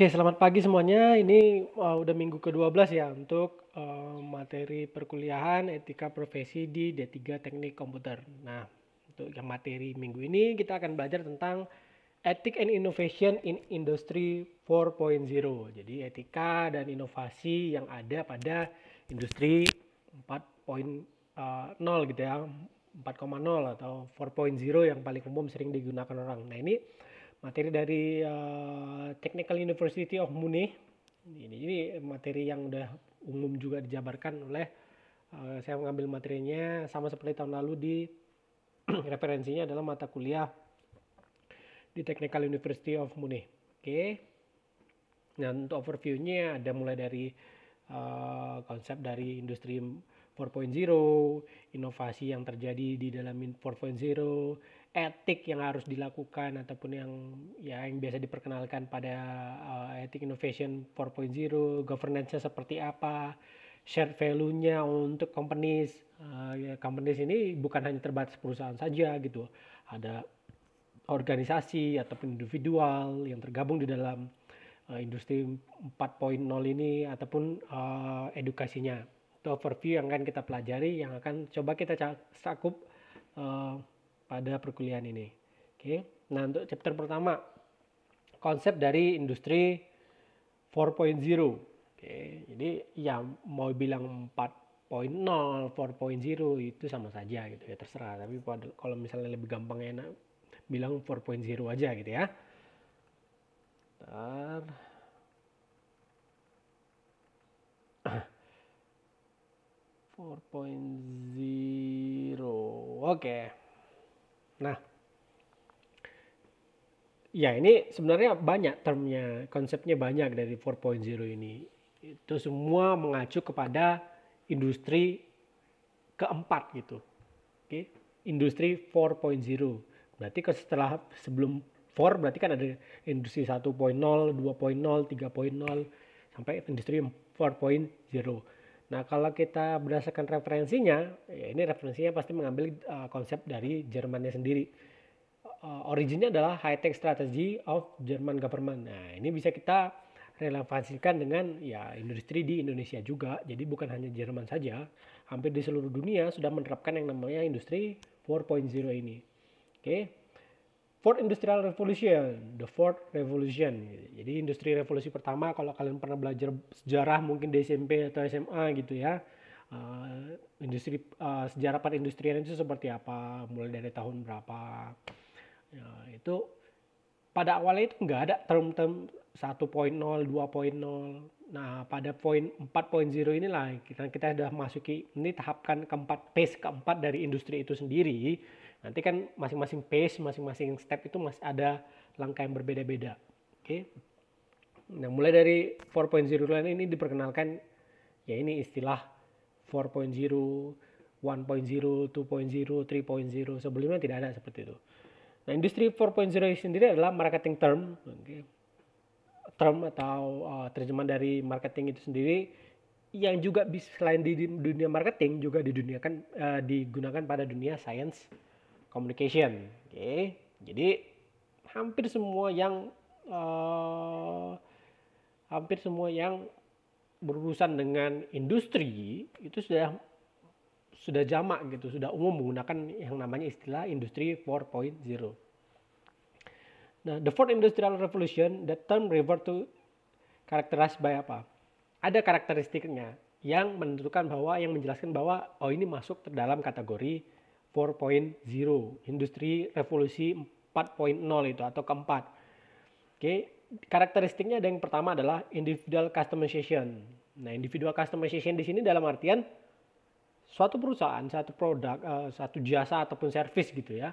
Oke, selamat pagi semuanya. Ini uh, udah minggu ke-12 ya untuk uh, materi perkuliahan etika profesi di D3 Teknik Komputer. Nah, untuk yang materi minggu ini kita akan belajar tentang etik and Innovation in Industry 4.0. Jadi etika dan inovasi yang ada pada industri 4.0 uh, gitu ya. 4.0 atau 4.0 yang paling umum sering digunakan orang. Nah, ini materi dari uh, Technical University of Munich ini jadi materi yang udah umum juga dijabarkan oleh uh, saya mengambil materinya sama seperti tahun lalu di referensinya adalah mata kuliah di Technical University of Munich. Oke. Okay. Nah, untuk overview-nya ada mulai dari uh, konsep dari industri 4.0, inovasi yang terjadi di dalam 4.0, etik yang harus dilakukan ataupun yang ya yang biasa diperkenalkan pada uh, etik innovation 4.0 governance-nya seperti apa share value-nya untuk companies uh, ya, companies ini bukan hanya terbatas perusahaan saja gitu ada organisasi ataupun individual yang tergabung di dalam uh, industri 4.0 ini ataupun uh, edukasinya itu overview yang akan kita pelajari yang akan coba kita cakup uh, pada perkuliahan ini. Oke. Nah, untuk chapter pertama konsep dari industri 4.0. Oke. Jadi ya mau bilang 4.0, 4.0 itu sama saja gitu ya, terserah. Tapi kalau misalnya lebih gampang enak bilang 4.0 aja gitu ya. Bentar. point 4.0. Oke. Okay. Nah, ya ini sebenarnya banyak termnya, konsepnya banyak dari 4.0 ini. Itu semua mengacu kepada industri keempat gitu. Oke, industri 4.0. Berarti setelah sebelum 4 berarti kan ada industri 1.0, 2.0, 3.0 sampai industri 4.0. Nah, kalau kita berdasarkan referensinya, ya ini referensinya pasti mengambil uh, konsep dari Jermannya sendiri. Uh, originnya adalah High Tech Strategy of German Government. Nah, ini bisa kita relevansikan dengan ya industri di Indonesia juga. Jadi bukan hanya Jerman saja, hampir di seluruh dunia sudah menerapkan yang namanya industri 4.0 ini. Oke. Okay. Fourth Industrial Revolution, the Fourth Revolution. Jadi industri revolusi pertama kalau kalian pernah belajar sejarah mungkin di SMP atau SMA gitu ya. Uh, industri uh, sejarah perindustrian itu seperti apa, mulai dari tahun berapa. Ya, itu pada awalnya itu nggak ada term-term 1.0, 2.0. Nah, pada poin 4.0 inilah kita kita sudah masuki ini tahapkan keempat pace keempat dari industri itu sendiri Nanti kan masing-masing pace, masing-masing step itu masih ada langkah yang berbeda-beda. Oke. Okay? Nah, mulai dari 4.0 lain ini diperkenalkan ya ini istilah 4.0, 1.0, 2.0, 3.0, sebelumnya tidak ada seperti itu. Nah, industri 4.0 sendiri adalah marketing term, okay. term atau uh, terjemahan dari marketing itu sendiri yang juga selain di dunia marketing juga di dunia kan uh, eh, digunakan pada dunia science communication. Oke, okay. jadi hampir semua yang uh, hampir semua yang berurusan dengan industri itu sudah sudah jamak gitu, sudah umum menggunakan yang namanya istilah industri 4.0. Nah, the fourth industrial revolution, the term refer to characterized by apa? Ada karakteristiknya yang menentukan bahwa yang menjelaskan bahwa oh ini masuk dalam kategori 4.0, industri revolusi 4.0 itu atau keempat. Oke, okay. karakteristiknya ada yang pertama adalah individual customization. Nah, individual customization di sini dalam artian suatu perusahaan, satu produk, uh, satu jasa ataupun service gitu ya.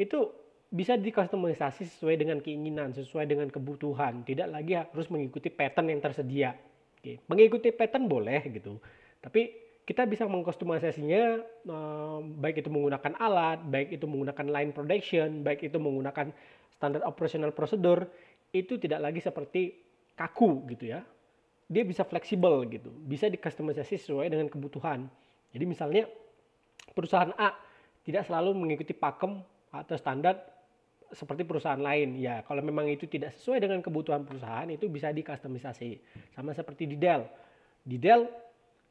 Itu bisa dikustomisasi sesuai dengan keinginan, sesuai dengan kebutuhan, tidak lagi harus mengikuti pattern yang tersedia. Oke, okay. mengikuti pattern boleh gitu. Tapi kita bisa mengkustomisasinya eh, baik itu menggunakan alat, baik itu menggunakan line production, baik itu menggunakan standar operational prosedur itu tidak lagi seperti kaku gitu ya. Dia bisa fleksibel gitu, bisa dikustomisasi sesuai dengan kebutuhan. Jadi misalnya perusahaan A tidak selalu mengikuti pakem atau standar seperti perusahaan lain. Ya, kalau memang itu tidak sesuai dengan kebutuhan perusahaan itu bisa dikustomisasi. Sama seperti di Dell. Di Dell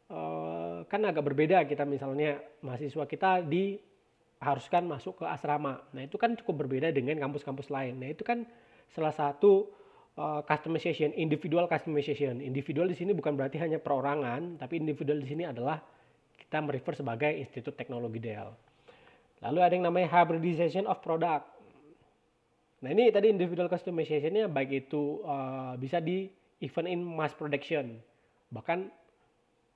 Eh, kan agak berbeda kita misalnya mahasiswa kita diharuskan masuk ke asrama. Nah itu kan cukup berbeda dengan kampus-kampus lain. Nah itu kan salah satu uh, customization, individual customization. Individual di sini bukan berarti hanya perorangan, tapi individual di sini adalah kita merefer sebagai Institut Teknologi Dell. Lalu ada yang namanya hybridization of product. Nah ini tadi individual customization-nya baik itu uh, bisa di event in mass production, bahkan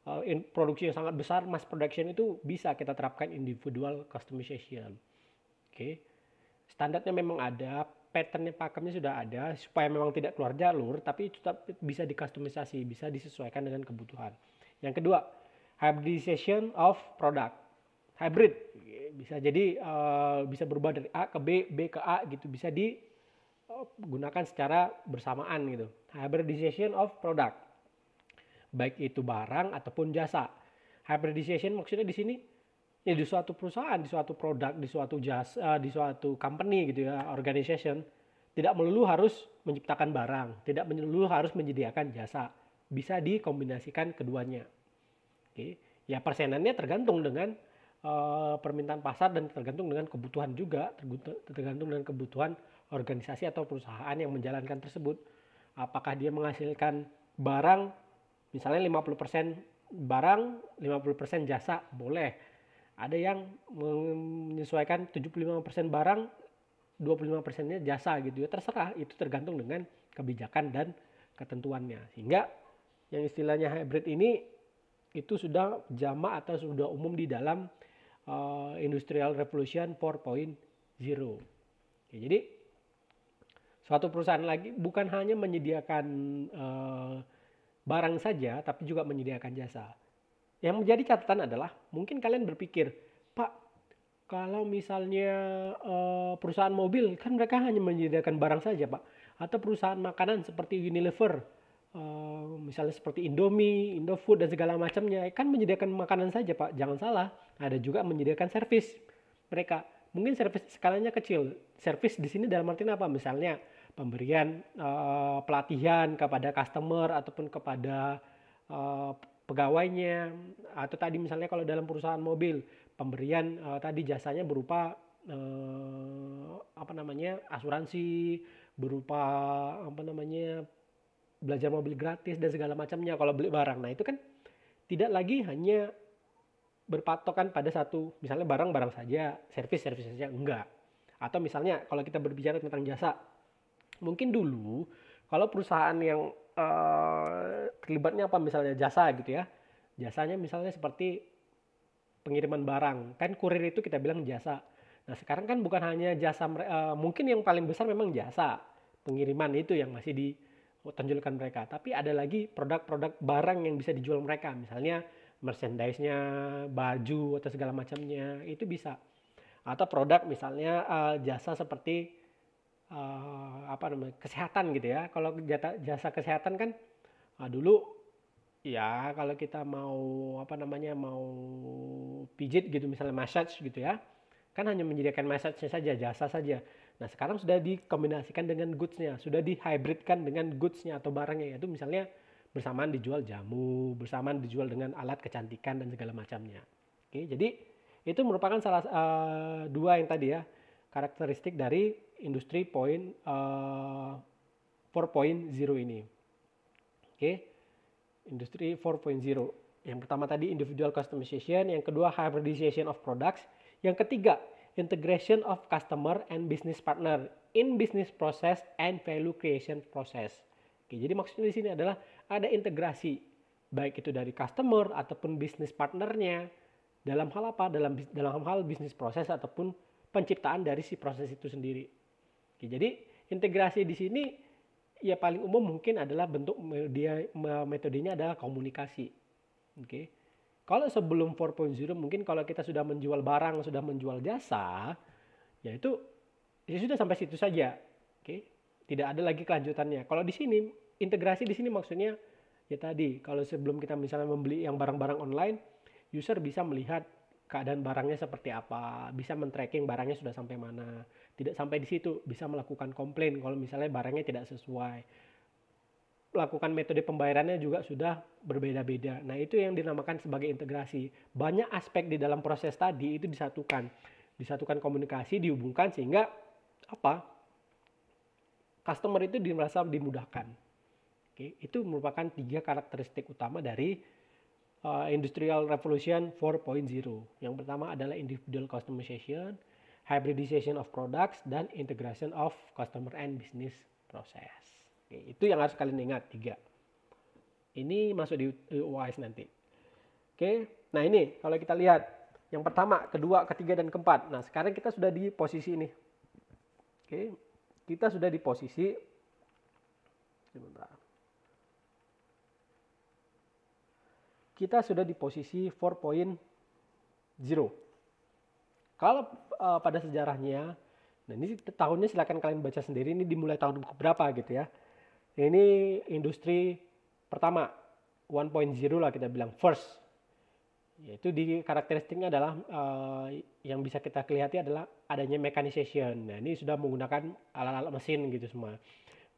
uh, in produksi yang sangat besar mass production itu bisa kita terapkan individual customization. Oke. Okay. Standarnya memang ada, patternnya pakemnya sudah ada supaya memang tidak keluar jalur tapi tetap bisa dikustomisasi, bisa disesuaikan dengan kebutuhan. Yang kedua, hybridization of product. Hybrid bisa jadi uh, bisa berubah dari A ke B, B ke A gitu bisa digunakan eh, secara bersamaan gitu. Hybridization of product baik itu barang ataupun jasa. Hybridization maksudnya di sini ya di suatu perusahaan, di suatu produk, di suatu jasa, eh, di suatu company gitu ya, organization tidak melulu harus menciptakan barang, tidak melulu harus menyediakan jasa. Bisa dikombinasikan keduanya. Oke. Ya persenannya tergantung dengan uh, permintaan pasar dan tergantung dengan kebutuhan juga, tergantung dengan kebutuhan organisasi atau perusahaan yang menjalankan tersebut. Apakah dia menghasilkan barang Misalnya 50% barang, 50% jasa, boleh. Ada yang menyesuaikan 75% barang, 25%-nya jasa gitu ya. Terserah, itu tergantung dengan kebijakan dan ketentuannya. Sehingga yang istilahnya hybrid ini itu sudah jama atau sudah umum di dalam uh, Industrial Revolution 4.0. Ya, jadi suatu perusahaan lagi bukan hanya menyediakan uh, barang saja tapi juga menyediakan jasa. Yang menjadi catatan adalah mungkin kalian berpikir, Pak, kalau misalnya uh, perusahaan mobil kan mereka hanya menyediakan barang saja, Pak. Atau perusahaan makanan seperti Unilever, uh, misalnya seperti Indomie, Indofood dan segala macamnya kan menyediakan makanan saja, Pak. Jangan salah, ada juga menyediakan servis mereka. Mungkin servis skalanya kecil. Servis di sini dalam artian apa? Misalnya pemberian uh, pelatihan kepada customer ataupun kepada uh, pegawainya atau tadi misalnya kalau dalam perusahaan mobil pemberian uh, tadi jasanya berupa uh, apa namanya asuransi berupa apa namanya belajar mobil gratis dan segala macamnya kalau beli barang nah itu kan tidak lagi hanya berpatokan pada satu misalnya barang-barang saja servis servis saja enggak atau misalnya kalau kita berbicara tentang jasa mungkin dulu kalau perusahaan yang uh, terlibatnya apa misalnya jasa gitu ya jasanya misalnya seperti pengiriman barang kan kurir itu kita bilang jasa nah sekarang kan bukan hanya jasa uh, mungkin yang paling besar memang jasa pengiriman itu yang masih ditonjolkan oh, mereka tapi ada lagi produk-produk barang yang bisa dijual mereka misalnya merchandise-nya baju atau segala macamnya itu bisa atau produk misalnya uh, jasa seperti uh, apa namanya kesehatan gitu ya. Kalau jasa kesehatan kan uh, dulu ya kalau kita mau apa namanya mau pijit gitu misalnya massage gitu ya kan hanya menyediakan massage saja jasa saja. Nah sekarang sudah dikombinasikan dengan goodsnya nya sudah dihybridkan dengan goodsnya atau barangnya yaitu misalnya bersamaan dijual jamu, bersamaan dijual dengan alat kecantikan dan segala macamnya. Oke, jadi itu merupakan salah uh, dua yang tadi ya karakteristik dari industri point uh, eh, 4.0 ini. Oke. Okay. Industri 4.0. Yang pertama tadi individual customization, yang kedua hybridization of products, yang ketiga integration of customer and business partner in business process and value creation process. Oke, jadi maksudnya di sini adalah ada integrasi baik itu dari customer ataupun business partnernya dalam hal apa dalam dalam hal bisnis proses ataupun penciptaan dari si proses itu sendiri. Oke, jadi integrasi di sini ya paling umum mungkin adalah bentuk media metodenya adalah komunikasi. Oke. Kalau sebelum 4.0 mungkin kalau kita sudah menjual barang, sudah menjual jasa, ya itu ya sudah sampai situ saja. Oke. Tidak ada lagi kelanjutannya. Kalau di sini integrasi di sini maksudnya ya tadi kalau sebelum kita misalnya membeli yang barang-barang online, user bisa melihat keadaan barangnya seperti apa, bisa men-tracking barangnya sudah sampai mana. Tidak sampai di situ, bisa melakukan komplain kalau misalnya barangnya tidak sesuai. Lakukan metode pembayarannya juga sudah berbeda-beda. Nah, itu yang dinamakan sebagai integrasi. Banyak aspek di dalam proses tadi itu disatukan. Disatukan komunikasi, dihubungkan sehingga apa? Customer itu merasa dimudahkan. Oke, itu merupakan tiga karakteristik utama dari Uh, Industrial Revolution 4.0. Yang pertama adalah individual customization, hybridization of products, dan integration of customer and business process. Oke, itu yang harus kalian ingat, tiga. Ini masuk di UAS nanti. Oke, nah ini kalau kita lihat. Yang pertama, kedua, ketiga, dan keempat. Nah, sekarang kita sudah di posisi ini. Oke, kita sudah di posisi... Sebentar. kita sudah di posisi 4.0. Kalau uh, pada sejarahnya, nah ini tahunnya silakan kalian baca sendiri ini dimulai tahun berapa gitu ya. Ini industri pertama 1.0 lah kita bilang first. Yaitu di karakteristiknya adalah uh, yang bisa kita kelihati adalah adanya mechanization. Nah, ini sudah menggunakan alat-alat mesin gitu semua.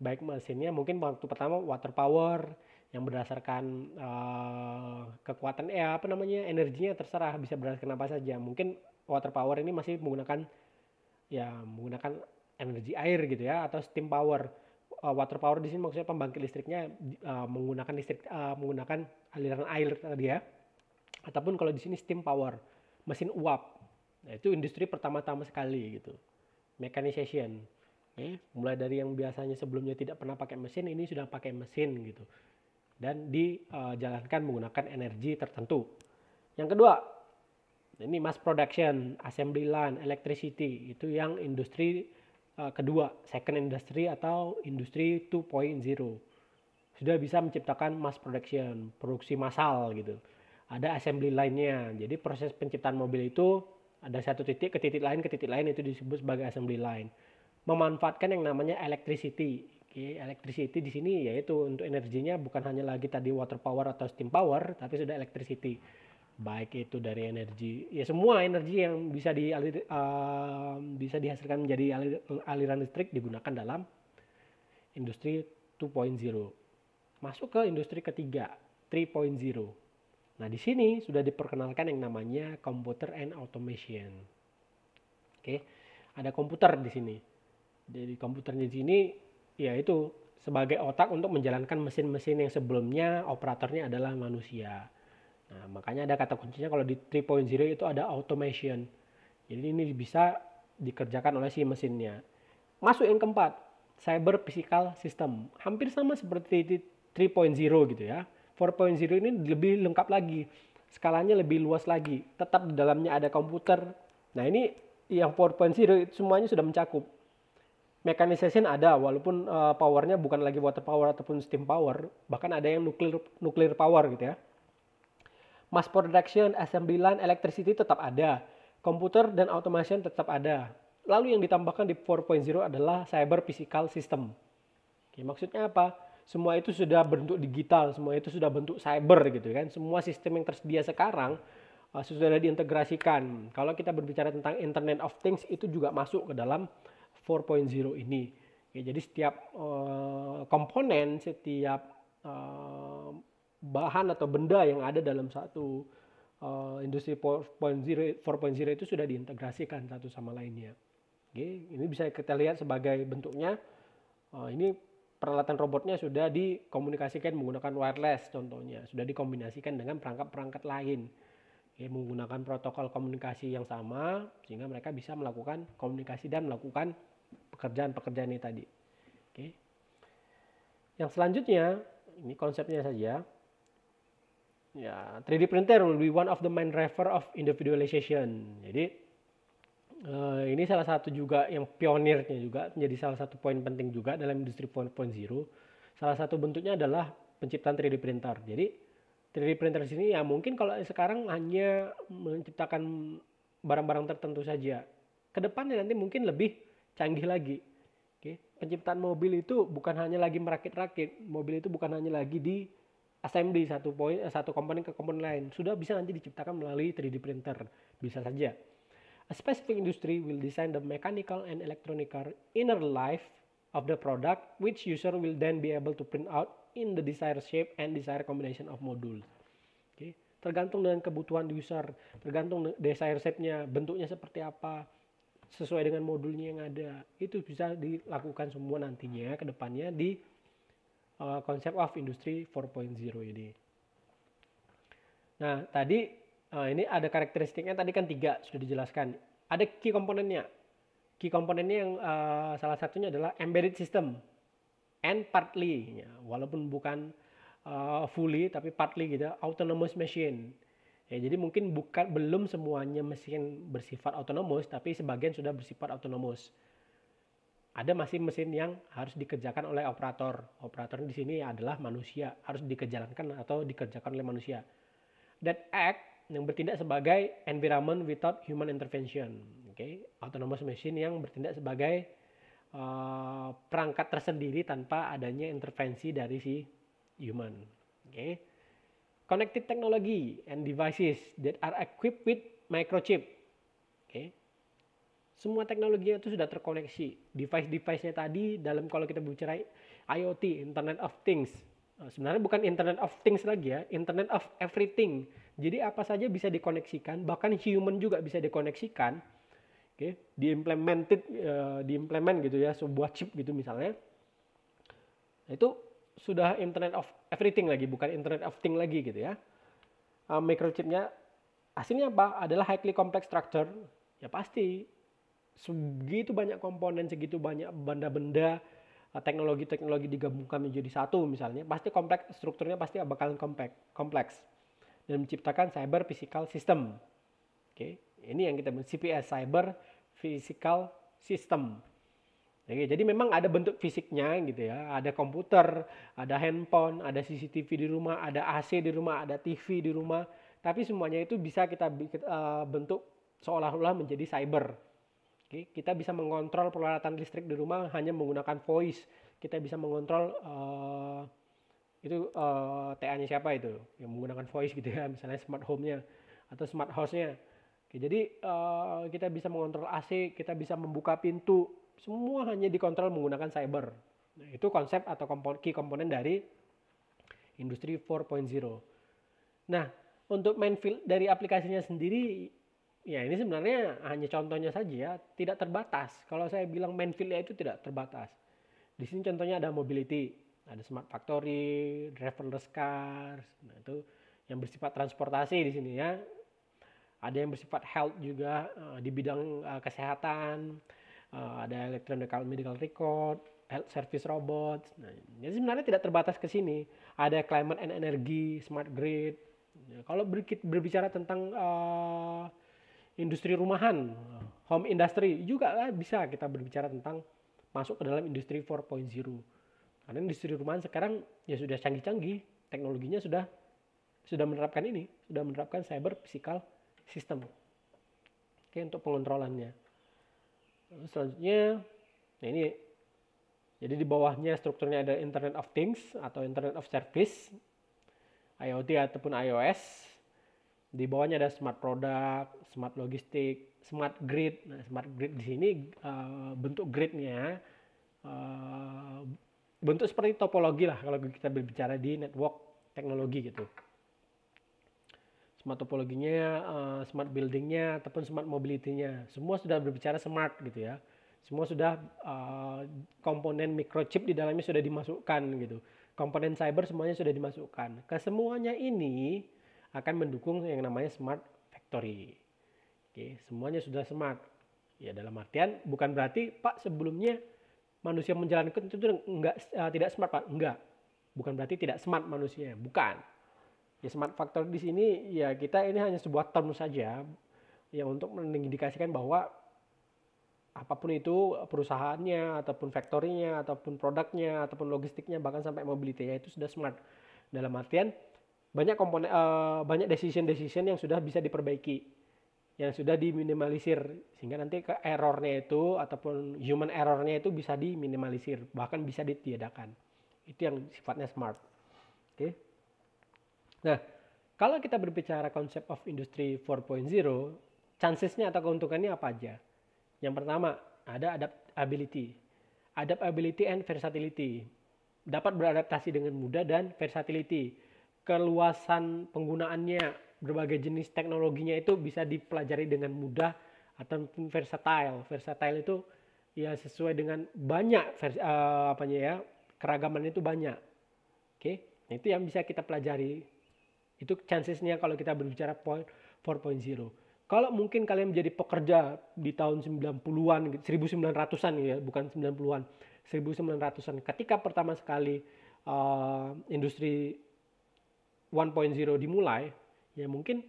Baik mesinnya mungkin waktu pertama water power, yang berdasarkan uh, kekuatan eh apa namanya energinya terserah bisa berdasarkan apa saja mungkin water power ini masih menggunakan ya menggunakan energi air gitu ya atau steam power uh, water power di sini maksudnya pembangkit listriknya uh, menggunakan listrik uh, menggunakan aliran air tadi ya ataupun kalau di sini steam power mesin uap nah, itu industri pertama-tama sekali gitu mechanization mulai dari yang biasanya sebelumnya tidak pernah pakai mesin ini sudah pakai mesin gitu dan dijalankan menggunakan energi tertentu. Yang kedua, ini mass production, assembly line, electricity, itu yang industri eh, kedua, second industry atau industri 2.0. Sudah bisa menciptakan mass production, produksi massal gitu. Ada assembly line-nya. Jadi proses penciptaan mobil itu ada satu titik ke titik lain ke titik lain itu disebut sebagai assembly line. Memanfaatkan yang namanya electricity Oke, electricity di sini yaitu untuk energinya bukan hanya lagi tadi water power atau steam power, tapi sudah electricity. Baik itu dari energi, ya semua energi yang bisa di uh, ehm, bisa dihasilkan menjadi aliran listrik digunakan dalam industri 2.0. Masuk ke industri ketiga, 3.0. Nah, di sini sudah diperkenalkan yang namanya computer and automation. Oke, ada komputer di sini. Jadi komputernya di sini ya itu sebagai otak untuk menjalankan mesin-mesin yang sebelumnya operatornya adalah manusia. Nah, makanya ada kata kuncinya kalau di 3.0 itu ada automation. Jadi ini bisa dikerjakan oleh si mesinnya. Masuk yang keempat, cyber physical system. Hampir sama seperti di 3.0 gitu ya. 4.0 ini lebih lengkap lagi. Skalanya lebih luas lagi. Tetap di dalamnya ada komputer. Nah, ini yang 4.0 semuanya sudah mencakup mekanisasi ada walaupun uh, powernya bukan lagi water power ataupun steam power bahkan ada yang nuklir nuklir power gitu ya mass production assembly line electricity tetap ada komputer dan automation tetap ada lalu yang ditambahkan di 4.0 adalah cyber physical system Oke, maksudnya apa semua itu sudah bentuk digital semua itu sudah bentuk cyber gitu kan semua sistem yang tersedia sekarang uh, sudah diintegrasikan kalau kita berbicara tentang internet of things itu juga masuk ke dalam 4.0 ini. Ya, jadi setiap uh, komponen, setiap uh, bahan atau benda yang ada dalam satu uh, industri 4.0 itu sudah diintegrasikan satu sama lainnya. Oke, ini bisa kita lihat sebagai bentuknya. Uh, ini peralatan robotnya sudah dikomunikasikan menggunakan wireless contohnya, sudah dikombinasikan dengan perangkat-perangkat lain. Oke, menggunakan protokol komunikasi yang sama sehingga mereka bisa melakukan komunikasi dan melakukan pekerjaan-pekerjaan ini tadi. Oke. Yang selanjutnya, ini konsepnya saja. Ya, 3D printer will be one of the main driver of individualization. Jadi eh, ini salah satu juga yang pionirnya juga menjadi salah satu poin penting juga dalam industri zero. Salah satu bentuknya adalah penciptaan 3D printer. Jadi 3D printer sini ya mungkin kalau sekarang hanya menciptakan barang-barang tertentu saja. Kedepannya nanti mungkin lebih canggih lagi. Oke, penciptaan mobil itu bukan hanya lagi merakit-rakit, mobil itu bukan hanya lagi di assembly satu poin eh, satu komponen ke komponen lain. Sudah bisa nanti diciptakan melalui 3D printer, bisa saja. A specific industry will design the mechanical and electronic inner life of the product which user will then be able to print out in the desired shape and desired combination of modules. Oke, tergantung dengan kebutuhan user, tergantung desired shape-nya, bentuknya seperti apa, sesuai dengan modulnya yang ada itu bisa dilakukan semua nantinya ke depannya di uh, konsep of industri 4.0 ini. Nah tadi uh, ini ada karakteristiknya tadi kan tiga sudah dijelaskan. Ada key komponennya. Key komponennya yang uh, salah satunya adalah embedded system and partly, ya, walaupun bukan uh, fully tapi partly gitu, autonomous machine Ya, jadi mungkin bukan belum semuanya mesin bersifat autonomous, tapi sebagian sudah bersifat autonomous. Ada masih mesin yang harus dikerjakan oleh operator. Operator di sini adalah manusia, harus dikerjakan atau dikerjakan oleh manusia. That act yang bertindak sebagai environment without human intervention. Oke, okay? autonomous machine yang bertindak sebagai uh, perangkat tersendiri tanpa adanya intervensi dari si human. Oke. Okay? connected technology and devices that are equipped with microchip. Oke. Okay. Semua teknologinya itu sudah terkoneksi. Device-device-nya tadi dalam kalau kita bicara IoT, Internet of Things. Eh, sebenarnya bukan Internet of Things lagi ya, Internet of Everything. Jadi apa saja bisa dikoneksikan, bahkan human juga bisa dikoneksikan. Oke, okay. diimplemented uh, diimplement gitu ya, sebuah chip gitu misalnya. Nah, itu sudah Internet of Everything lagi, bukan Internet of Thing lagi gitu ya. Uh, microchipnya aslinya apa? Adalah highly complex structure. Ya pasti segitu banyak komponen, segitu banyak benda-benda, ah, teknologi-teknologi digabungkan menjadi satu misalnya, pasti kompleks strukturnya pasti bakalan kompleks, kompleks dan menciptakan cyber physical system. Oke, ini yang kita CPS cyber physical system. Oke, jadi memang ada bentuk fisiknya gitu ya. Ada komputer, ada handphone, ada CCTV di rumah, ada AC di rumah, ada TV di rumah. Tapi semuanya itu bisa kita eh, bentuk seolah-olah menjadi cyber. Oke, kita bisa mengontrol peralatan listrik di rumah hanya menggunakan voice. Kita bisa mengontrol uh, itu uh, eh, TA-nya siapa itu yang menggunakan voice gitu ya, misalnya smart home-nya atau smart house-nya. Oke, jadi uh, kita bisa mengontrol AC, kita bisa membuka pintu, semua hanya dikontrol menggunakan cyber. Nah, itu konsep atau kompon, key komponen dari industri 4.0. Nah, untuk main field dari aplikasinya sendiri, ya ini sebenarnya hanya contohnya saja ya, tidak terbatas. Kalau saya bilang main fieldnya itu tidak terbatas. Di sini contohnya ada mobility, ada smart factory, driverless cars, nah itu yang bersifat transportasi di sini ya. Ada yang bersifat health juga eh, di bidang eh, kesehatan uh, ada elektronik medical record, health service robot. Nah, jadi sebenarnya tidak terbatas ke sini. Ada climate and energy, smart grid. Ya, kalau berbicara tentang uh, industri rumahan, home industry juga lah bisa kita berbicara tentang masuk ke dalam industri 4.0. Karena industri rumahan sekarang ya sudah canggih-canggih, teknologinya sudah sudah menerapkan ini, sudah menerapkan cyber physical system. Oke, untuk pengontrolannya selanjutnya nah ini jadi di bawahnya strukturnya ada Internet of Things atau Internet of Service IoT ataupun iOS di bawahnya ada smart product smart logistik smart grid nah smart grid di sini uh, bentuk gridnya uh, bentuk seperti topologi lah kalau kita berbicara di network teknologi gitu smart topologinya, uh, smart buildingnya, ataupun smart mobility-nya. Semua sudah berbicara smart gitu ya. Semua sudah uh, komponen microchip di dalamnya sudah dimasukkan gitu. Komponen cyber semuanya sudah dimasukkan. Kesemuanya ini akan mendukung yang namanya smart factory. Oke, semuanya sudah smart. Ya dalam artian bukan berarti Pak sebelumnya manusia menjalankan itu enggak uh, tidak smart Pak. Enggak. Bukan berarti tidak smart manusianya, bukan ya smart factor di sini ya kita ini hanya sebuah term saja ya untuk mengindikasikan bahwa apapun itu perusahaannya ataupun faktornya ataupun produknya ataupun logistiknya bahkan sampai mobility ya itu sudah smart dalam artian banyak komponen uh, banyak decision decision yang sudah bisa diperbaiki yang sudah diminimalisir sehingga nanti ke errornya itu ataupun human errornya itu bisa diminimalisir bahkan bisa ditiadakan itu yang sifatnya smart oke okay? Nah, kalau kita berbicara konsep of industry 4.0, chancesnya atau keuntungannya apa aja? Yang pertama, ada adaptability. Adaptability and versatility. Dapat beradaptasi dengan mudah dan versatility. Keluasan penggunaannya, berbagai jenis teknologinya itu bisa dipelajari dengan mudah atau versatile. Versatile itu ya sesuai dengan banyak vers, uh, apanya ya keragaman itu banyak oke okay? nah, itu yang bisa kita pelajari itu chancesnya kalau kita berbicara point 4.0. Kalau mungkin kalian menjadi pekerja di tahun 90-an, 1900-an ya, bukan 90-an, 1900-an. Ketika pertama sekali uh, industri 1.0 dimulai, ya mungkin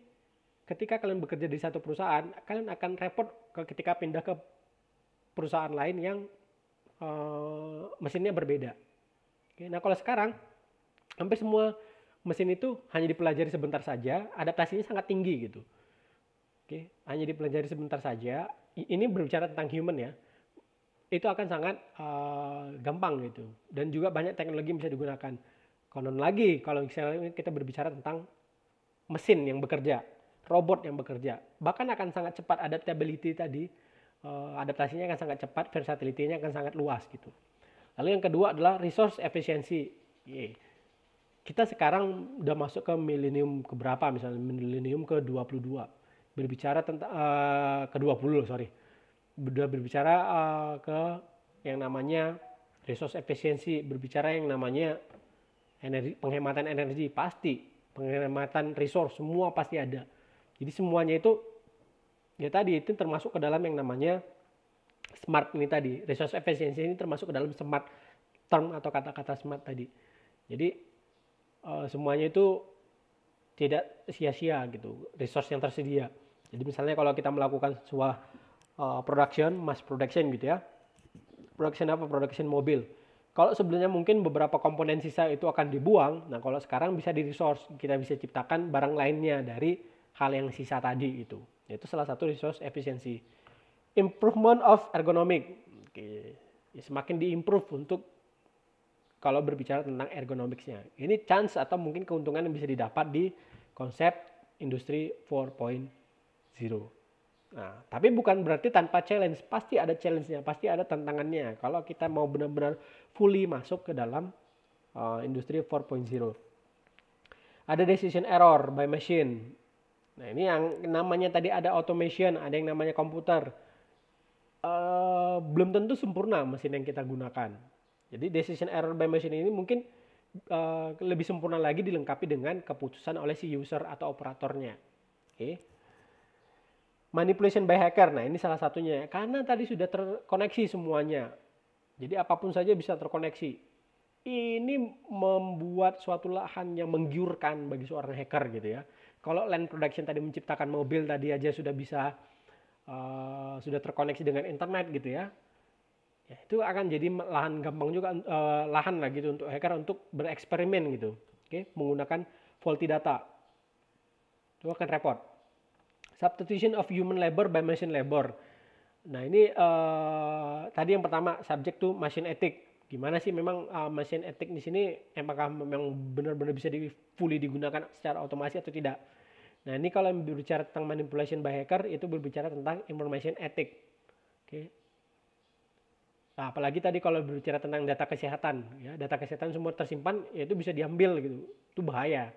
ketika kalian bekerja di satu perusahaan, kalian akan repot ketika pindah ke perusahaan lain yang uh, mesinnya berbeda. Oke, nah kalau sekarang hampir semua mesin itu hanya dipelajari sebentar saja, adaptasinya sangat tinggi gitu. Oke, hanya dipelajari sebentar saja. Ini berbicara tentang human ya. Itu akan sangat uh, gampang gitu. Dan juga banyak teknologi yang bisa digunakan. Konon lagi kalau misalnya kita berbicara tentang mesin yang bekerja, robot yang bekerja, bahkan akan sangat cepat adaptability tadi. Uh, adaptasinya akan sangat cepat, versatility-nya akan sangat luas gitu. Lalu yang kedua adalah resource efficiency. Yeah kita sekarang udah masuk ke milenium keberapa misalnya milenium ke 22 berbicara tentang uh, ke 20 sorry udah berbicara uh, ke yang namanya resource efisiensi berbicara yang namanya energi penghematan energi pasti penghematan resource semua pasti ada jadi semuanya itu ya tadi itu termasuk ke dalam yang namanya smart ini tadi resource efisiensi ini termasuk ke dalam smart term atau kata-kata smart tadi jadi Eh, semuanya itu tidak sia-sia gitu resource yang tersedia jadi misalnya kalau kita melakukan sebuah uh, production mass production gitu ya production apa production mobil kalau sebelumnya mungkin beberapa komponen sisa itu akan dibuang nah kalau sekarang bisa di resource kita bisa ciptakan barang lainnya dari hal yang sisa tadi gitu. itu yaitu salah satu resource efisiensi improvement of ergonomic Oke. Ya, semakin diimprove untuk kalau berbicara tentang ergonomiknya, Ini chance atau mungkin keuntungan yang bisa didapat di konsep industri 4.0. Nah, tapi bukan berarti tanpa challenge, pasti ada challenge-nya, pasti ada tantangannya. Kalau kita mau benar-benar fully masuk ke dalam uh, industri 4.0. Ada decision error by machine. Nah, ini yang namanya tadi ada automation, ada yang namanya komputer. Uh, belum tentu sempurna mesin yang kita gunakan jadi decision error by machine ini mungkin uh, lebih sempurna lagi dilengkapi dengan keputusan oleh si user atau operatornya. Oke. Okay. Manipulation by hacker. Nah, ini salah satunya karena tadi sudah terkoneksi semuanya. Jadi apapun saja bisa terkoneksi. Ini membuat suatu lahan yang menggiurkan bagi seorang hacker gitu ya. Kalau land production tadi menciptakan mobil tadi aja sudah bisa uh, sudah terkoneksi dengan internet gitu ya Ya, itu akan jadi lahan gampang juga uh, lahan lah gitu untuk hacker untuk bereksperimen gitu. Oke, okay? menggunakan faulty data. Itu akan repot. Substitution of human labor by machine labor. Nah, ini uh, tadi yang pertama subjek tuh machine ethic gimana sih memang uh, eh, mesin etik di sini apakah memang benar-benar bisa di fully digunakan secara otomasi atau tidak. Nah, ini kalau berbicara tentang manipulation by hacker itu berbicara tentang information ethic Oke. Okay. Nah, apalagi tadi kalau berbicara tentang data kesehatan, ya, data kesehatan semua tersimpan, ya itu bisa diambil gitu, itu bahaya.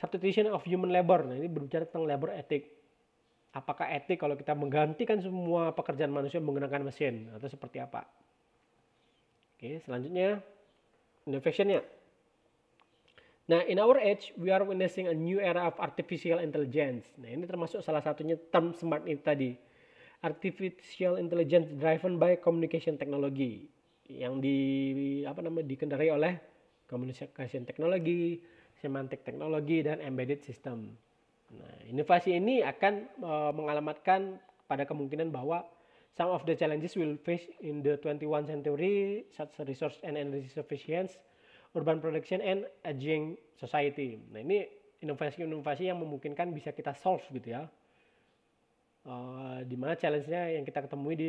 Substitution of human labor, nah ini berbicara tentang labor etik. Apakah etik kalau kita menggantikan semua pekerjaan manusia menggunakan mesin atau seperti apa? Oke, selanjutnya innovationnya. Nah, in our age, we are witnessing a new era of artificial intelligence. Nah, ini termasuk salah satunya term smart ini tadi artificial intelligence driven by communication technology yang di apa namanya dikendarai oleh communication technology, semantic technology dan embedded system. Nah, inovasi ini akan uh, eh, mengalamatkan pada kemungkinan bahwa some of the challenges will face in the 21 century such as resource and energy sufficiency, urban production and aging society. Nah, ini inovasi-inovasi yang memungkinkan bisa kita solve gitu ya uh, di mana challenge-nya yang kita ketemui di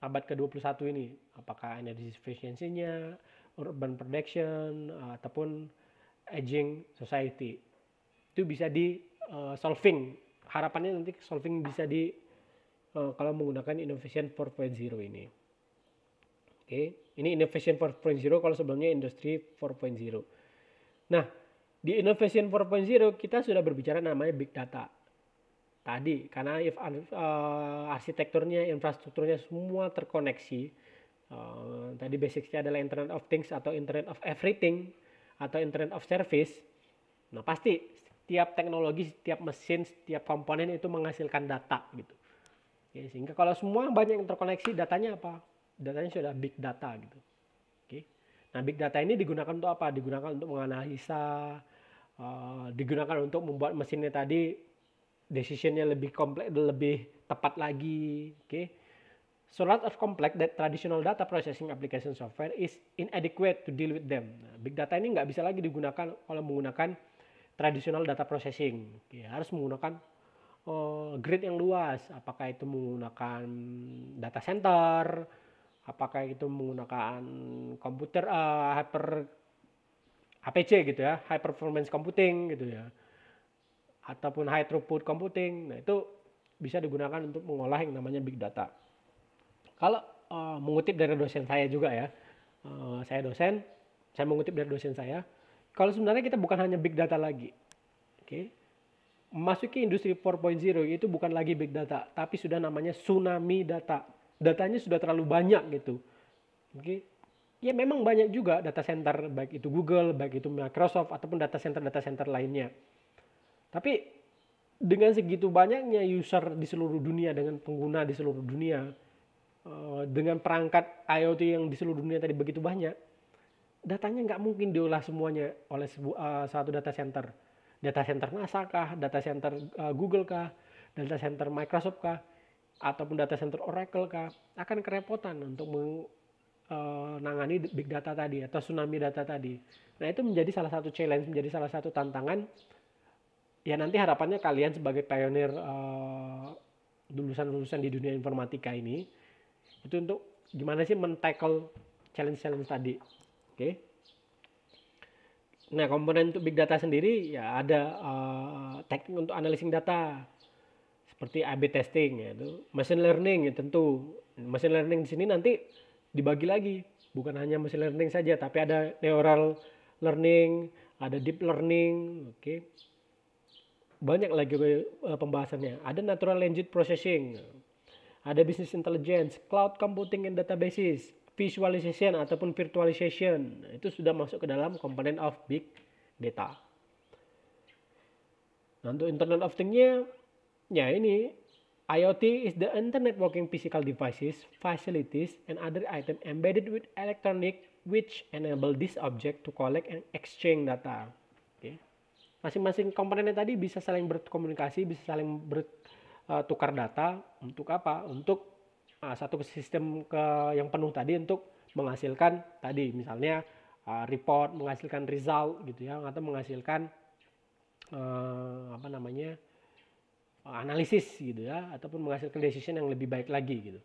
abad ke-21 ini apakah energy efficiency-nya urban production uh, ataupun aging society itu bisa di uh, solving harapannya nanti solving bisa di uh, kalau menggunakan innovation 4.0 ini oke okay. ini innovation 4.0 kalau sebelumnya industri 4.0 nah di innovation 4.0 kita sudah berbicara namanya big data tadi karena if, uh, arsitekturnya infrastrukturnya semua terkoneksi uh, tadi basicnya adalah internet of things atau internet of everything atau internet of service nah pasti setiap teknologi setiap mesin setiap komponen itu menghasilkan data gitu Oke, sehingga kalau semua banyak yang terkoneksi datanya apa datanya sudah big data gitu oke nah big data ini digunakan untuk apa digunakan untuk menganalisa uh, digunakan untuk membuat mesinnya tadi decisionnya lebih kompleks, lebih tepat lagi. Oke. Okay? So lot of complex that traditional data processing application software is inadequate to deal with them. Nah, big data ini nggak bisa lagi digunakan kalau menggunakan traditional data processing. Oke, harus menggunakan uh, grid yang luas. Apakah itu menggunakan data center, apakah itu menggunakan komputer uh, hyper HPC gitu ya, high performance computing gitu ya ataupun high throughput computing. Nah, itu bisa digunakan untuk mengolah yang namanya big data. Kalau uh, mengutip dari dosen saya juga ya, uh, saya dosen, saya mengutip dari dosen saya, kalau sebenarnya kita bukan hanya big data lagi. Oke. Okay? Masuki industri 4.0 itu bukan lagi big data, tapi sudah namanya tsunami data. Datanya sudah terlalu banyak gitu. Oke. Okay? Ya memang banyak juga data center baik itu Google, baik itu Microsoft ataupun data center-data center lainnya. Tapi dengan segitu banyaknya user di seluruh dunia dengan pengguna di seluruh dunia eh, dengan perangkat IoT yang di seluruh dunia tadi begitu banyak, datanya nggak mungkin diolah semuanya oleh sebu, eh, satu data center. Data center NASA kah, data center eh, Google kah, data center Microsoft kah, ataupun data center Oracle kah, akan kerepotan untuk menangani big data tadi atau tsunami data tadi. Nah itu menjadi salah satu challenge, menjadi salah satu tantangan ya nanti harapannya kalian sebagai pionir lulusan eh, lulusan-lulusan di dunia informatika ini itu untuk gimana sih men-tackle challenge-challenge tadi. Oke. Okay? Nah, komponen untuk big data sendiri ya ada uh, teknik untuk analyzing data seperti A/B testing ya itu machine learning ya tentu. Machine learning di sini nanti dibagi lagi, bukan hanya machine learning saja tapi ada neural learning, ada deep learning, oke. Okay? banyak lagi eh, pembahasannya. Ada natural language processing, ada business intelligence, cloud computing and databases, visualization ataupun virtualization. Itu sudah masuk ke dalam komponen of big data. Nah, untuk internet of things-nya, ya ini IoT is the internet working physical devices, facilities, and other item embedded with electronic which enable this object to collect and exchange data. Okay masing-masing komponennya tadi bisa saling berkomunikasi, bisa saling bertukar eh, data untuk apa? Untuk uh, satu sistem ke yang penuh tadi untuk menghasilkan tadi misalnya uh, report, menghasilkan result gitu ya atau menghasilkan uh, apa namanya? Uh, analisis gitu ya ataupun menghasilkan decision yang lebih baik lagi gitu.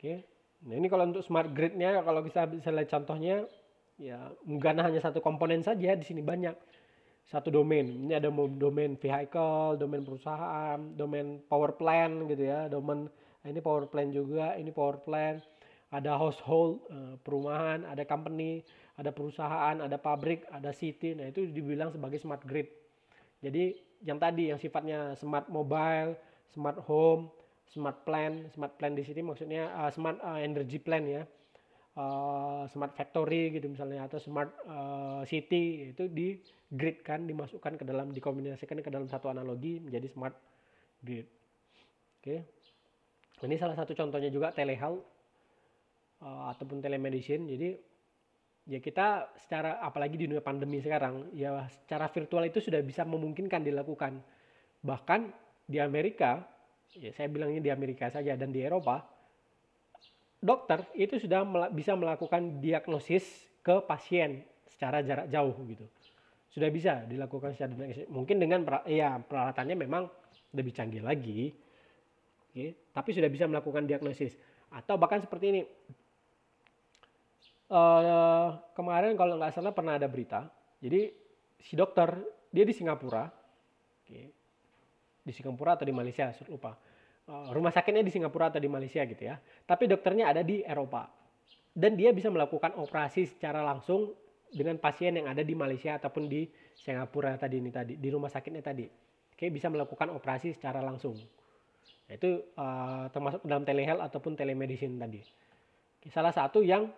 Oke. Okay. Nah, ini kalau untuk smart grid-nya kalau kita bisa lihat contohnya ya nggak hanya satu komponen saja di sini banyak satu domain. Ini ada domain vehicle, domain perusahaan, domain power plant gitu ya, domain ah, ini power plant juga, ini power plant, ada household, eh, perumahan, ada company, ada perusahaan, ada pabrik, ada city. Nah, itu dibilang sebagai smart grid. Jadi yang tadi yang sifatnya smart mobile, smart home, smart plan, smart plan di sini maksudnya uh, smart uh, energy plan ya uh, smart factory gitu misalnya atau smart uh, city itu di grid kan dimasukkan ke dalam dikombinasikan ke dalam satu analogi menjadi smart grid. Oke. Okay. Ini salah satu contohnya juga telehealth uh, ataupun telemedicine. Jadi ya kita secara apalagi di dunia pandemi sekarang ya secara virtual itu sudah bisa memungkinkan dilakukan. Bahkan di Amerika, ya saya bilangnya di Amerika saja dan di Eropa dokter itu sudah mel bisa melakukan diagnosis ke pasien secara jarak jauh gitu. Sudah bisa dilakukan secara Mungkin dengan ya peralatannya memang lebih canggih lagi. Okay. Tapi sudah bisa melakukan diagnosis atau bahkan seperti ini. Uh, kemarin kalau nggak salah pernah ada berita. Jadi si dokter dia di Singapura, okay. di Singapura atau di Malaysia, lupa. Eh, rumah sakitnya di Singapura atau di Malaysia gitu ya. Tapi dokternya ada di Eropa. Dan dia bisa melakukan operasi secara langsung dengan pasien yang ada di Malaysia ataupun di Singapura tadi ini tadi di rumah sakitnya tadi. Oke, bisa melakukan operasi secara langsung. itu uh, termasuk dalam telehealth ataupun telemedicine tadi. Oke, salah satu yang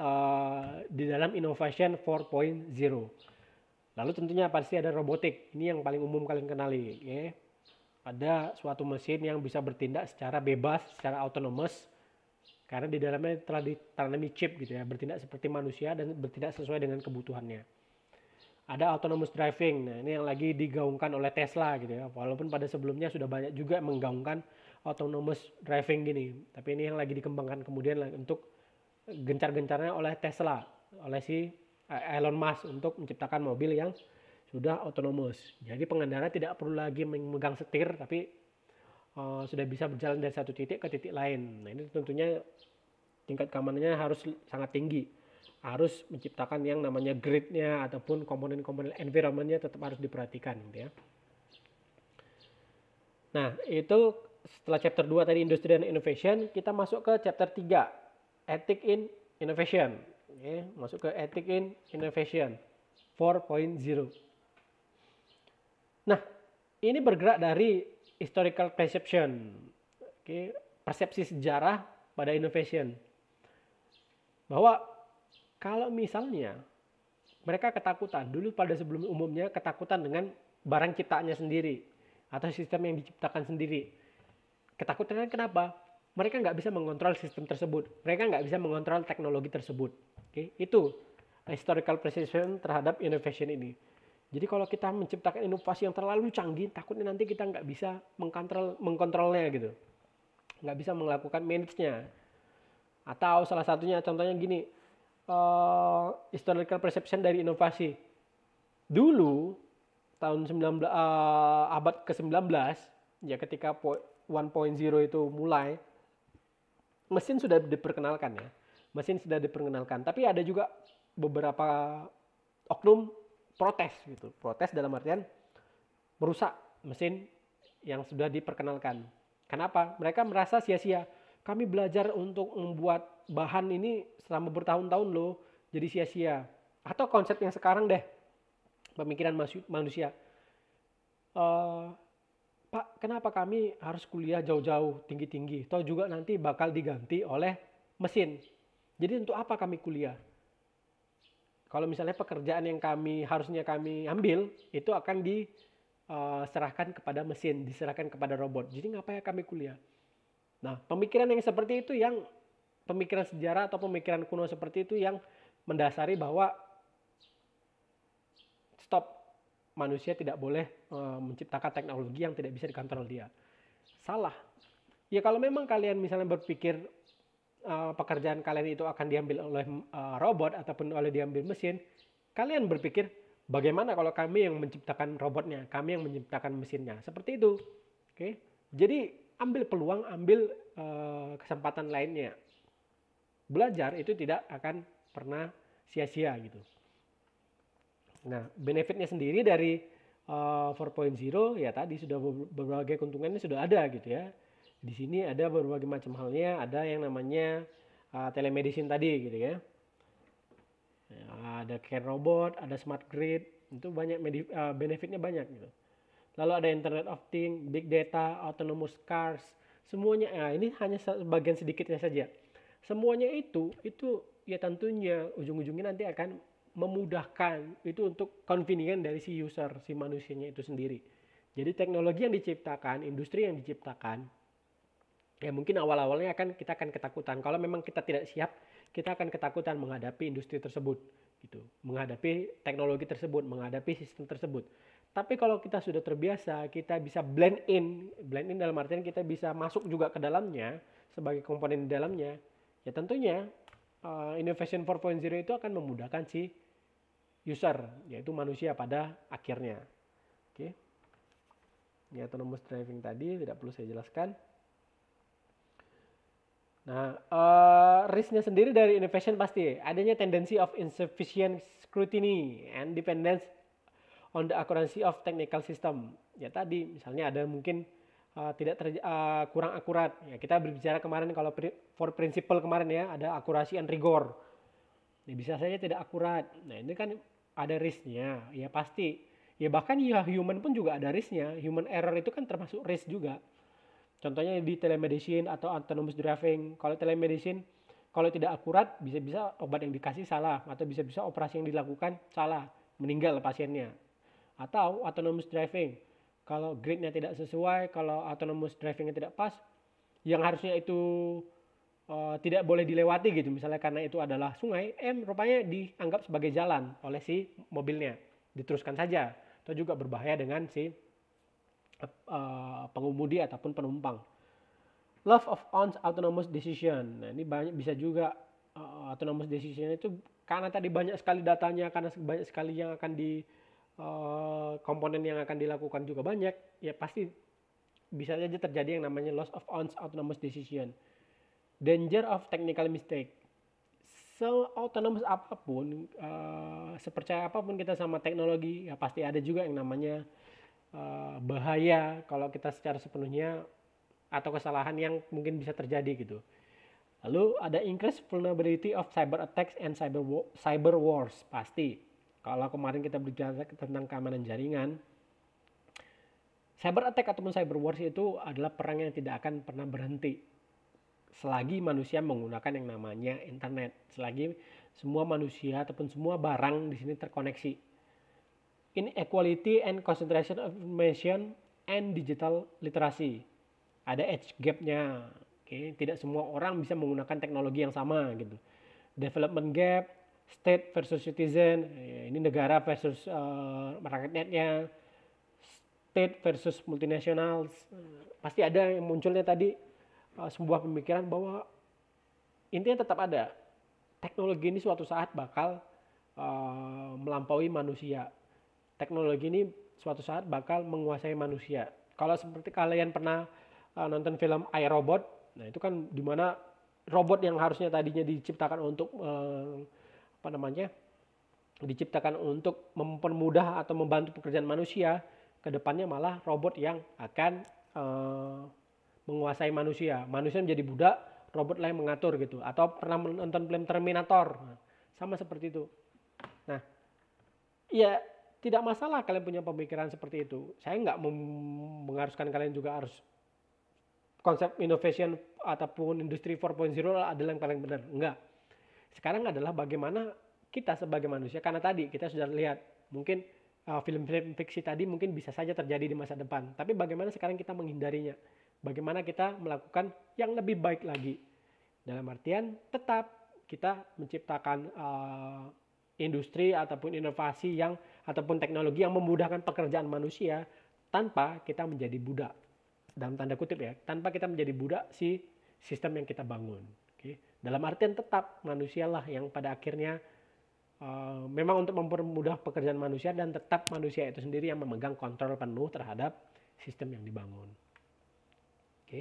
uh, di dalam innovation 4.0. Lalu tentunya pasti ada robotik. Ini yang paling umum kalian kenali, ya ada suatu mesin yang bisa bertindak secara bebas, secara autonomous, karena di dalamnya telah ditanami chip gitu ya, bertindak seperti manusia dan bertindak sesuai dengan kebutuhannya. Ada autonomous driving, nah ini yang lagi digaungkan oleh Tesla gitu ya, walaupun pada sebelumnya sudah banyak juga menggaungkan autonomous driving gini, tapi ini yang lagi dikembangkan kemudian untuk gencar-gencarnya oleh Tesla, oleh si eh, Elon Musk untuk menciptakan mobil yang sudah autonomous. Jadi pengendara tidak perlu lagi memegang setir, tapi uh, sudah bisa berjalan dari satu titik ke titik lain. Nah ini tentunya tingkat keamanannya harus sangat tinggi. Harus menciptakan yang namanya gridnya ataupun komponen-komponen environmentnya tetap harus diperhatikan, gitu ya. Nah itu setelah chapter 2 tadi industri dan innovation, kita masuk ke chapter 3 ethic in innovation. Oke, masuk ke ethic in innovation 4.0. Nah, ini bergerak dari historical perception, oke, okay, persepsi sejarah pada innovation. Bahwa kalau misalnya mereka ketakutan, dulu pada sebelum umumnya ketakutan dengan barang ciptaannya sendiri atau sistem yang diciptakan sendiri. Ketakutannya kenapa? Mereka nggak bisa mengontrol sistem tersebut. Mereka nggak bisa mengontrol teknologi tersebut. Oke, okay, itu historical precision terhadap innovation ini. Jadi kalau kita menciptakan inovasi yang terlalu canggih, takutnya nanti kita nggak bisa mengkontrol mengkontrolnya gitu, nggak bisa melakukan manage-nya. Atau salah satunya contohnya gini, uh, historical perception dari inovasi. Dulu tahun 19 uh, eh, abad ke-19 ya ketika 1.0 itu mulai mesin sudah diperkenalkan ya. Mesin sudah diperkenalkan, tapi ada juga beberapa oknum protes gitu. Protes dalam artian merusak mesin yang sudah diperkenalkan. Kenapa? Mereka merasa sia-sia. Kami belajar untuk membuat bahan ini selama bertahun-tahun loh, jadi sia-sia. Atau konsep yang sekarang deh, pemikiran manusia. Uh, Pak, kenapa kami harus kuliah jauh-jauh tinggi-tinggi? Toh juga nanti bakal diganti oleh mesin. Jadi untuk apa kami kuliah? kalau misalnya pekerjaan yang kami harusnya kami ambil itu akan diserahkan eh, kepada mesin, diserahkan kepada robot. Jadi ngapain ya kami kuliah? Nah, pemikiran yang seperti itu yang pemikiran sejarah atau pemikiran kuno seperti itu yang mendasari bahwa stop manusia tidak boleh eh, menciptakan teknologi yang tidak bisa dikontrol dia. Salah. Ya kalau memang kalian misalnya berpikir uh, pekerjaan kalian itu akan diambil oleh uh, robot ataupun oleh diambil mesin, kalian berpikir bagaimana kalau kami yang menciptakan robotnya, kami yang menciptakan mesinnya, seperti itu. Oke, okay? jadi ambil peluang, ambil uh, kesempatan lainnya. Belajar itu tidak akan pernah sia-sia gitu. Nah, benefitnya sendiri dari uh, 4.0 ya tadi sudah berbagai keuntungannya sudah ada gitu ya di sini ada berbagai macam halnya ada yang namanya uh, telemedicine tadi gitu ya ada care robot ada smart grid itu banyak uh, benefitnya banyak gitu lalu ada internet of thing big data autonomous cars semuanya nah ini hanya sebagian sedikitnya saja semuanya itu itu ya tentunya ujung-ujungnya nanti akan memudahkan itu untuk convenient dari si user si manusianya itu sendiri jadi teknologi yang diciptakan industri yang diciptakan ya mungkin awal-awalnya akan kita akan ketakutan. Kalau memang kita tidak siap, kita akan ketakutan menghadapi industri tersebut, gitu, menghadapi teknologi tersebut, menghadapi sistem tersebut. Tapi kalau kita sudah terbiasa, kita bisa blend in, blend in dalam artian kita bisa masuk juga ke dalamnya sebagai komponen di dalamnya. Ya tentunya uh, Innovation 4.0 itu akan memudahkan si user, yaitu manusia pada akhirnya. Oke. Okay. Ya autonomous driving tadi tidak perlu saya jelaskan. Nah, uh, risknya sendiri dari innovation pasti adanya tendensi of insufficient scrutiny and dependence on the accuracy of technical system. Ya tadi misalnya ada mungkin uh, tidak ter, uh, eh, kurang akurat. Ya kita berbicara kemarin kalau pri, for principle kemarin ya ada akurasi and rigor. ya bisa saja tidak akurat. Nah ini kan ada risknya. Ya pasti. Ya bahkan ya human pun juga ada risknya. Human error itu kan termasuk risk juga Contohnya di telemedicine atau autonomous driving. Kalau telemedicine kalau tidak akurat bisa-bisa obat yang dikasih salah atau bisa-bisa operasi yang dilakukan salah, meninggal pasiennya. Atau autonomous driving. Kalau grade-nya tidak sesuai, kalau autonomous drivingnya tidak pas, yang harusnya itu uh, tidak boleh dilewati gitu misalnya karena itu adalah sungai M, eh, rupanya dianggap sebagai jalan oleh si mobilnya diteruskan saja atau juga berbahaya dengan si Eh, pengemudi ataupun penumpang. Love of Ons autonomous decision. Nah, ini banyak bisa juga uh, autonomous decision itu karena tadi banyak sekali datanya, karena banyak sekali yang akan di uh, komponen yang akan dilakukan juga banyak, ya pasti bisa saja terjadi yang namanya loss of ons autonomous decision. Danger of technical mistake. So autonomous apapun, uh, sepercaya apapun kita sama teknologi, ya pasti ada juga yang namanya Eh, bahaya kalau kita secara sepenuhnya atau kesalahan yang mungkin bisa terjadi gitu. Lalu ada increase vulnerability of cyber attacks and cyber cyber wars pasti. Kalau kemarin kita berbicara tentang keamanan jaringan, cyber attack ataupun cyber wars itu adalah perang yang tidak akan pernah berhenti selagi manusia menggunakan yang namanya internet, selagi semua manusia ataupun semua barang di sini terkoneksi inequality and concentration of information and digital literacy. Ada age gap-nya. Oke, okay? tidak semua orang bisa menggunakan teknologi yang sama gitu. Development gap, state versus citizen, ya, ini negara versus uh, rakyatnya. state versus multinasional. Pasti ada yang munculnya tadi uh, sebuah pemikiran bahwa intinya tetap ada. Teknologi ini suatu saat bakal uh, melampaui manusia teknologi ini suatu saat bakal menguasai manusia. Kalau seperti kalian pernah uh, nonton film I Robot, nah itu kan dimana robot yang harusnya tadinya diciptakan untuk uh, apa namanya diciptakan untuk mempermudah atau membantu pekerjaan manusia, kedepannya malah robot yang akan uh, menguasai manusia. Manusia menjadi budak, robot lain mengatur gitu. Atau pernah menonton film Terminator, nah, sama seperti itu. Nah, ya tidak masalah kalian punya pemikiran seperti itu. Saya nggak mengharuskan kalian juga harus konsep innovation ataupun industri 4.0 adalah yang paling benar. Enggak. Sekarang adalah bagaimana kita sebagai manusia, karena tadi kita sudah lihat mungkin uh, film-film fiksi tadi mungkin bisa saja terjadi di masa depan. Tapi bagaimana sekarang kita menghindarinya? Bagaimana kita melakukan yang lebih baik lagi? Dalam artian tetap kita menciptakan uh, industri ataupun inovasi yang ataupun teknologi yang memudahkan pekerjaan manusia tanpa kita menjadi budak dalam tanda kutip ya tanpa kita menjadi budak si sistem yang kita bangun okay. dalam artian tetap manusialah yang pada akhirnya uh, memang untuk mempermudah pekerjaan manusia dan tetap manusia itu sendiri yang memegang kontrol penuh terhadap sistem yang dibangun oke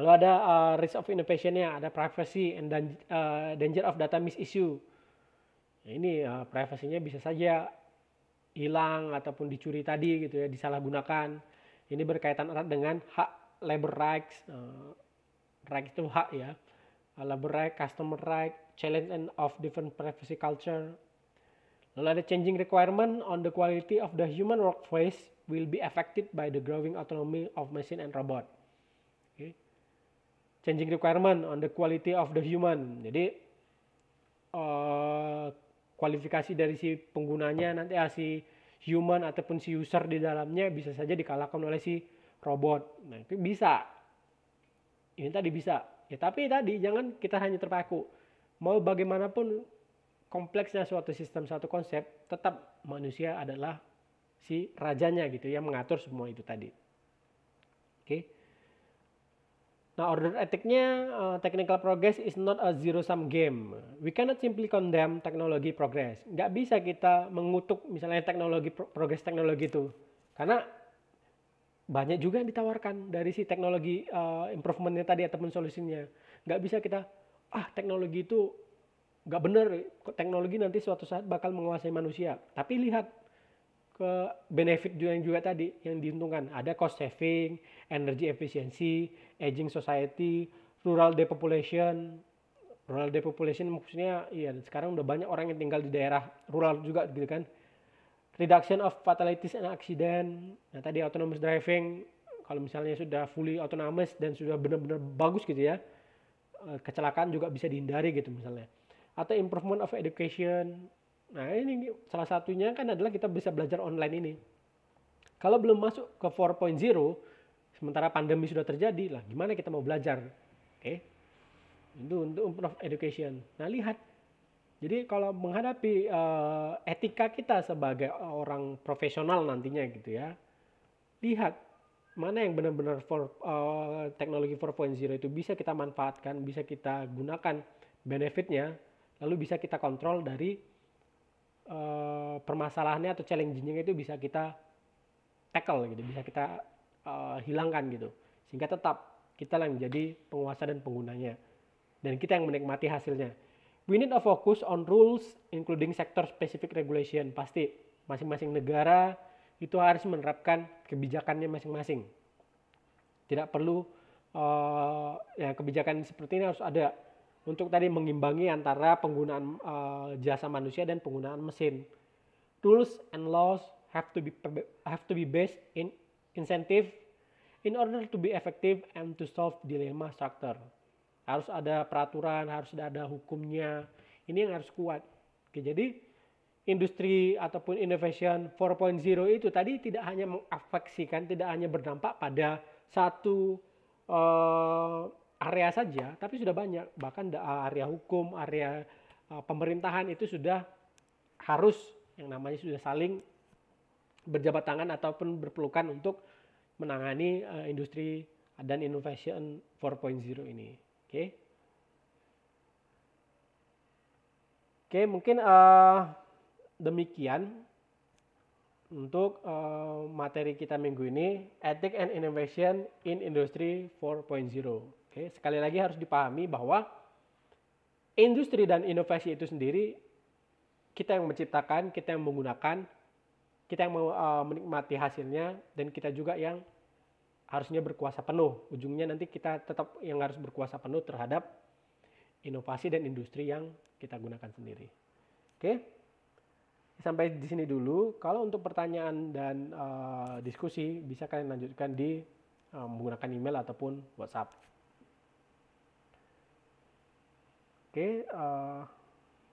lalu ada uh, risk of innovation innovation-nya, ada privacy and danger, eh, danger of data misissue nah, ini uh, privasinya bisa saja hilang ataupun dicuri tadi gitu ya disalahgunakan ini berkaitan erat dengan hak labor rights uh, eh, right itu hak ya uh, labor rights, customer rights, challenge and of different privacy culture lalu ada changing requirement on the quality of the human workplace will be affected by the growing autonomy of machine and robot okay. changing requirement on the quality of the human jadi uh, kualifikasi dari si penggunanya nanti ah, si human ataupun si user di dalamnya bisa saja dikalahkan oleh si robot. Nah, itu bisa. Ini tadi bisa. Ya, tapi tadi jangan kita hanya terpaku. Mau bagaimanapun kompleksnya suatu sistem, suatu konsep, tetap manusia adalah si rajanya gitu ya mengatur semua itu tadi. Oke. Okay? Nah, order etiknya, uh, technical progress is not a zero-sum game. We cannot simply condemn technology progress. Nggak bisa kita mengutuk misalnya teknologi pro progress teknologi itu. Karena banyak juga yang ditawarkan dari si teknologi uh, improvementnya tadi ataupun solusinya. Nggak bisa kita, ah teknologi itu nggak benar, teknologi nanti suatu saat bakal menguasai manusia. Tapi lihat ke benefit juga yang juga tadi yang diuntungkan ada cost saving, energy efficiency, aging society, rural depopulation. Rural depopulation maksudnya ya sekarang udah banyak orang yang tinggal di daerah rural juga gitu kan. Reduction of fatalities and accident. Nah, tadi autonomous driving kalau misalnya sudah fully autonomous dan sudah benar-benar bagus gitu ya. Eh, kecelakaan juga bisa dihindari gitu misalnya. Atau improvement of education, Nah ini salah satunya kan adalah kita bisa belajar online ini. Kalau belum masuk ke 4.0, sementara pandemi sudah terjadi, lah gimana kita mau belajar? Oke, okay. itu untuk improve education. Nah lihat, jadi kalau menghadapi uh, etika kita sebagai orang profesional nantinya gitu ya, lihat mana yang benar-benar for, uh, teknologi 4.0 itu bisa kita manfaatkan, bisa kita gunakan benefitnya, lalu bisa kita kontrol dari Eh, permasalahannya atau challenge-nya itu bisa kita tackle gitu, bisa kita uh, hilangkan gitu, sehingga tetap kita yang menjadi penguasa dan penggunanya, dan kita yang menikmati hasilnya. We need a focus on rules including sector specific regulation. Pasti masing-masing negara itu harus menerapkan kebijakannya masing-masing. Tidak perlu uh, ya kebijakan seperti ini harus ada untuk tadi mengimbangi antara penggunaan uh, jasa manusia dan penggunaan mesin. Rules and laws have to be have to be based in incentive in order to be effective and to solve dilemma structure. Harus ada peraturan, harus ada hukumnya. Ini yang harus kuat. Oke, jadi industri ataupun innovation 4.0 itu tadi tidak hanya mengafeksikan, tidak hanya berdampak pada satu uh, area saja, tapi sudah banyak. Bahkan eh, area hukum, area eh, pemerintahan itu sudah harus yang namanya sudah saling berjabat tangan ataupun berpelukan untuk menangani eh, industri dan innovation 4.0 ini. Oke. Okay. Oke, okay, mungkin uh, demikian untuk uh, materi kita minggu ini, Ethic and Innovation in Industry 4.0. Oke, sekali lagi harus dipahami bahwa industri dan inovasi itu sendiri kita yang menciptakan, kita yang menggunakan, kita yang eh, menikmati hasilnya dan kita juga yang harusnya berkuasa penuh. Ujungnya nanti kita tetap yang harus berkuasa penuh terhadap inovasi dan industri yang kita gunakan sendiri. Oke. Sampai di sini dulu. Kalau untuk pertanyaan dan uh, diskusi bisa kalian lanjutkan di uh, menggunakan email ataupun WhatsApp. que ah,